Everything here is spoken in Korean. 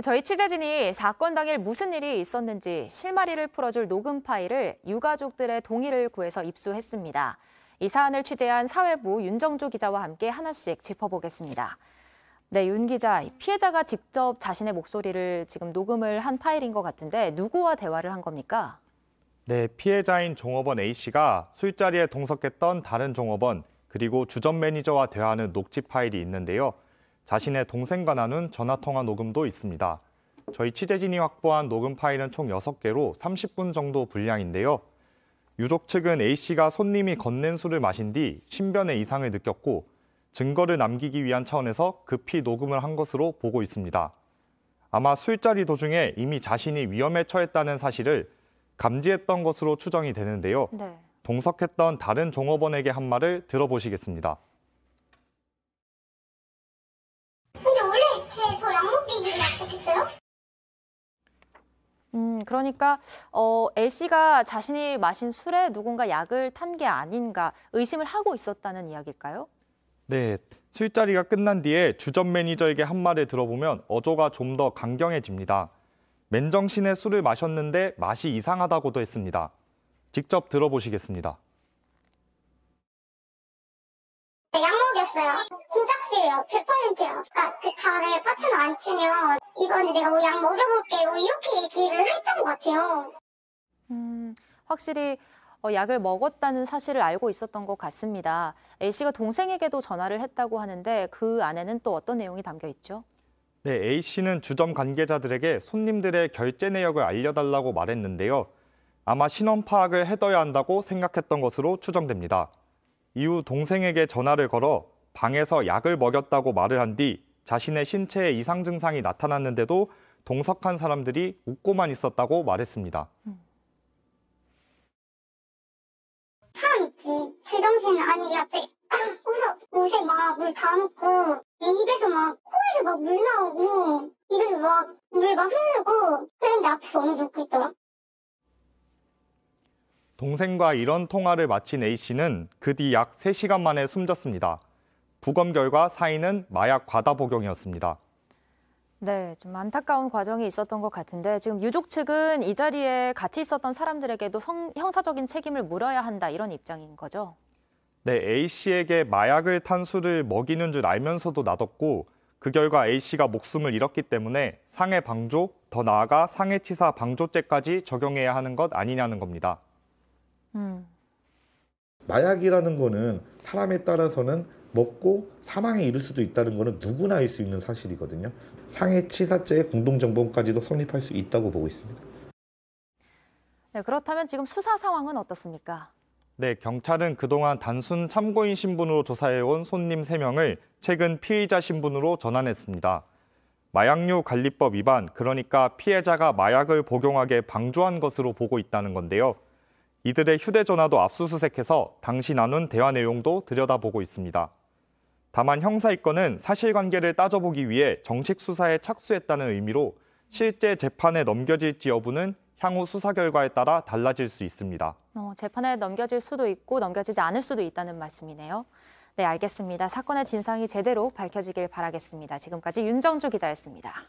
저희 취재진이 사건 당일 무슨 일이 있었는지 실마리를 풀어줄 녹음 파일을 유가족들의 동의를 구해서 입수했습니다. 이 사안을 취재한 사회부 윤정조 기자와 함께 하나씩 짚어보겠습니다. 네, 윤 기자, 피해자가 직접 자신의 목소리를 지금 녹음을 한 파일인 것 같은데 누구와 대화를 한 겁니까? 네, 피해자인 종업원 A 씨가 술자리에 동석했던 다른 종업원 그리고 주점 매니저와 대화하는 녹취 파일이 있는데요. 자신의 동생과 나눈 전화통화 녹음도 있습니다. 저희 취재진이 확보한 녹음 파일은 총 6개로 30분 정도 분량인데요. 유족 측은 A씨가 손님이 건넨 술을 마신 뒤 신변의 이상을 느꼈고 증거를 남기기 위한 차원에서 급히 녹음을 한 것으로 보고 있습니다. 아마 술자리 도중에 이미 자신이 위험에 처했다는 사실을 감지했던 것으로 추정이 되는데요. 네. 동석했던 다른 종업원에게 한 말을 들어보시겠습니다. 그러니까 어, A 씨가 자신이 마신 술에 누군가 약을 탄 게 아닌가 의심을 하고 있었다는 이야기일까요? 네, 술자리가 끝난 뒤에 주점 매니저에게 한 말을 들어보면 어조가 좀 더 강경해집니다. 맨정신에 술을 마셨는데 맛이 이상하다고도 했습니다. 직접 들어보시겠습니다. 네, 약 먹였어요. 진작실이요. 100%요. 그 그러니까 그 달에 파트너 안 치면 이거는 내가 우양 먹여볼게 이렇게 얘기를 했던 것 같아요. 음, 확실히 어, 약을 먹었다는 사실을 알고 있었던 것 같습니다. A 씨가 동생에게도 전화를 했다고 하는데 그 안에는 또 어떤 내용이 담겨 있죠? 네, A 씨는 주점 관계자들에게 손님들의 결제 내역을 알려달라고 말했는데요. 아마 신원 파악을 해둬야 한다고 생각했던 것으로 추정됩니다. 이후 동생에게 전화를 걸어 방에서 약을 먹였다고 말을 한뒤 자신의 신체에 이상 증상이 나타났는데도 동석한 사람들이 웃고만 있었다고 말했습니다. 사람 있지. 제정신 아니 갑자기 웃어. 옷에 막물다 묻고 입에서 막 코에서 막 물 나오고 입에서 막물막 흐르고 그랬는데 앞에서 엄청 웃고 있더라. 동생과 이런 통화를 마친 A씨는 그 뒤약 세시간 만에 숨졌습니다. 부검 결과 사인은 마약 과다 복용이었습니다. 네, 좀 안타까운 과정이 있었던 것 같은데 지금 유족 측은 이 자리에 같이 있었던 사람들에게도 성, 형사적인 책임을 물어야 한다 이런 입장인 거죠? 네, A 씨에게 마약을 탄수를 먹이는 줄 알면서도 놔뒀고 그 결과 A 씨가 목숨을 잃었기 때문에 상해 방조, 더 나아가 상해치사 방조죄까지 적용해야 하는 것 아니냐는 겁니다. 음. 마약이라는 거는 사람에 따라서는 먹고 사망에 이를 수도 있다는 것은 누구나 알 수 있는 사실이거든요. 상해치사죄의 공동정범까지도 성립할 수 있다고 보고 있습니다. 네, 그렇다면 지금 수사 상황은 어떻습니까? 네, 경찰은 그동안 단순 참고인 신분으로 조사해온 손님 세명을 최근 피의자 신분으로 전환했습니다. 마약류 관리법 위반, 그러니까 피해자가 마약을 복용하게 방조한 것으로 보고 있다는 건데요. 이들의 휴대전화도 압수수색해서 당시 나눈 대화 내용도 들여다보고 있습니다. 다만 형사입건은 사실관계를 따져보기 위해 정식 수사에 착수했다는 의미로 실제 재판에 넘겨질지 여부는 향후 수사 결과에 따라 달라질 수 있습니다. 어, 재판에 넘겨질 수도 있고 넘겨지지 않을 수도 있다는 말씀이네요. 네, 알겠습니다. 사건의 진상이 제대로 밝혀지길 바라겠습니다. 지금까지 윤정주 기자였습니다.